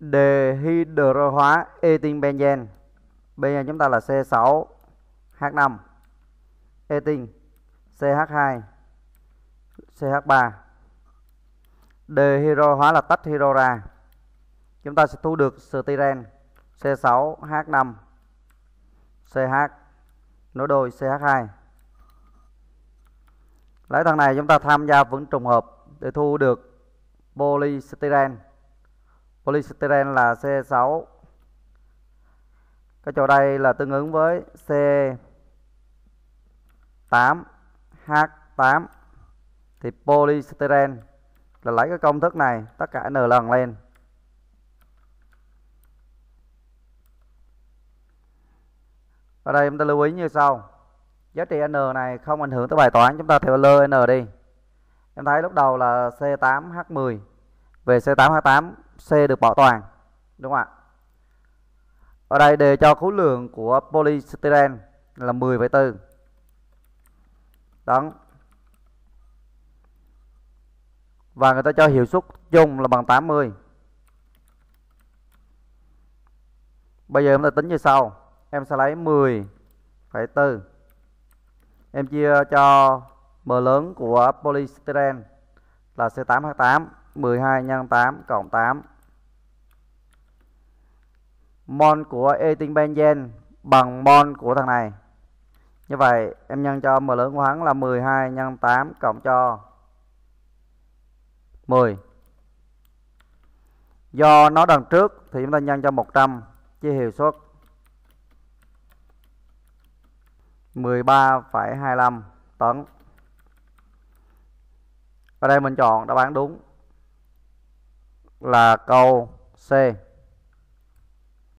Dehydro hóa etin benzen. Bây giờ chúng ta là C6H5 etin CH2 CH3 Dehydro hóa là tách hydro ra. Chúng ta sẽ thu được styren C6H5 CH nối đôi CH2. Lấy thằng này chúng ta tham gia vẫn trùng hợp để thu được polystyrene polystyrene là C6 cái chỗ đây là tương ứng với C8H8 thì polystyrene là lấy cái công thức này tất cả n lần lên ở đây chúng ta lưu ý như sau giá trị n này không ảnh hưởng tới bài toán chúng ta theo lơ n đi em thấy lúc đầu là c8h10 về c8h8 C được bảo toàn đúng không ạ ở đây đề cho khối lượng của polystyrene là 10,4 tấn và người ta cho hiệu suất chung là bằng 80 bây giờ chúng ta tính như sau em sẽ lấy 10,4 em chia cho m lớn của polystyrene là C8H8 12 x 8 cộng 8 mol của etin bằng mol của thằng này như vậy em nhân cho m lớn của hắn là 12 nhân 8 cộng cho 10 do nó đằng trước thì chúng ta nhân cho 100 chia hiệu suất 13,25 tấn ở đây mình chọn đáp án đúng là câu C